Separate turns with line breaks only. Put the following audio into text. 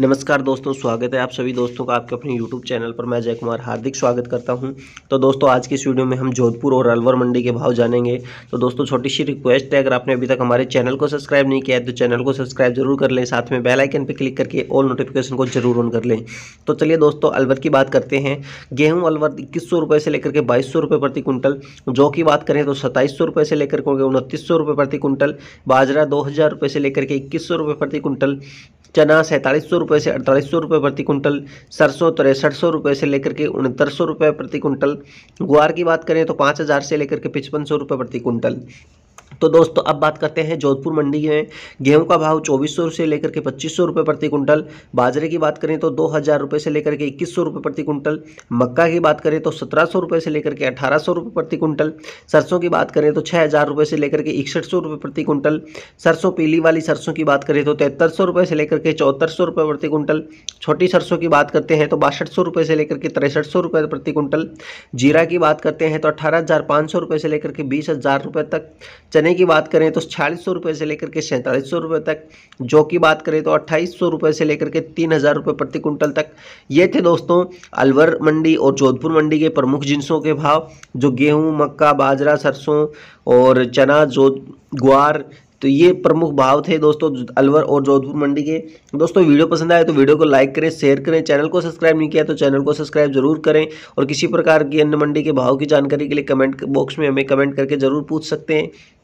नमस्कार दोस्तों स्वागत है आप सभी दोस्तों का आपके अपने यूट्यूब चैनल पर मैं जय कुमार हार्दिक स्वागत करता हूं तो दोस्तों आज की इस वीडियो में हम जोधपुर और अलवर मंडी के भाव जानेंगे तो दोस्तों छोटी सी रिक्वेस्ट है अगर आपने अभी तक हमारे चैनल को सब्सक्राइब नहीं किया है तो चैनल को सब्सक्राइब जरूर कर लें साथ में बेलाइकन पर क्लिक करके ऑल नोटिफिकेशन को जरूर ऑन कर लें तो चलिए दोस्तों अलवर की बात करते हैं गेहूँ अलवर इक्कीस से लेकर के बाईस प्रति क्विंटल जौ की बात करें तो सत्ताईस से लेकर के उनतीस प्रति क्विंटल बाजरा दो से लेकर के इक्कीस प्रति क्विंटल चना सैंतालीस सौ रुपये से अड़तालीस सौ रुपये प्रति कुंटल सरसों तिरसठ सौ रुपये से लेकर के उनहत्तर सौ रुपये प्रति कुंटल ग्वार की बात करें तो पाँच हज़ार से लेकर के पचपन सौ रुपये प्रति कुंटल तो दोस्तों अब बात करते हैं जोधपुर मंडी में गेहूं का भाव चौबीस सौ से लेकर के पच्चीस सौ रुपये प्रति कुंटल बाजरे की बात करें तो दो हज़ार रुपये से लेकर के इक्कीस सौ रुपये प्रति कुंटल मक्का की बात करें तो सत्रह सौ रुपये से लेकर के अठारह सौ रुपये प्रति कुंटल सरसों की बात करें तो छः हज़ार रुपये से लेकर के इकसठ सौ रुपये प्रति कुंटल सरसों पीली वाली सरसों की बात करें तो तिहत्तर सौ रुपये से लेकर के चौहत्तर सौ रुपये प्रति कुंटल छोटी सरसों की बात करते हैं तो बासठ सौ रुपये से लेकर के तिरसठ सौ रुपये प्रति कुंटल जीरा की बात करते हैं तो अठारह हज़ार पाँच सौ रुपये से लेकर के बीस हज़ार रुपये तक चने की बात करें तो छियालीस सौ रुपये से लेकर के सैंतालीस सौ रुपये तक जो की बात करें तो अट्ठाईस सौ रुपये से लेकर के तीन हज़ार रुपये प्रति क्विंटल तक ये थे दोस्तों अलवर मंडी और जोधपुर मंडी के प्रमुख जिनसों के भाव जो गेहूँ मक्का बाजरा सरसों और चना जो ग्वार तो ये प्रमुख भाव थे दोस्तों अलवर और जोधपुर मंडी के दोस्तों वीडियो पसंद आए तो वीडियो को लाइक करें शेयर करें चैनल को सब्सक्राइब नहीं किया तो चैनल को सब्सक्राइब जरूर करें और किसी प्रकार की अन्य मंडी के भाव की जानकारी के लिए कमेंट बॉक्स में हमें कमेंट करके ज़रूर पूछ सकते हैं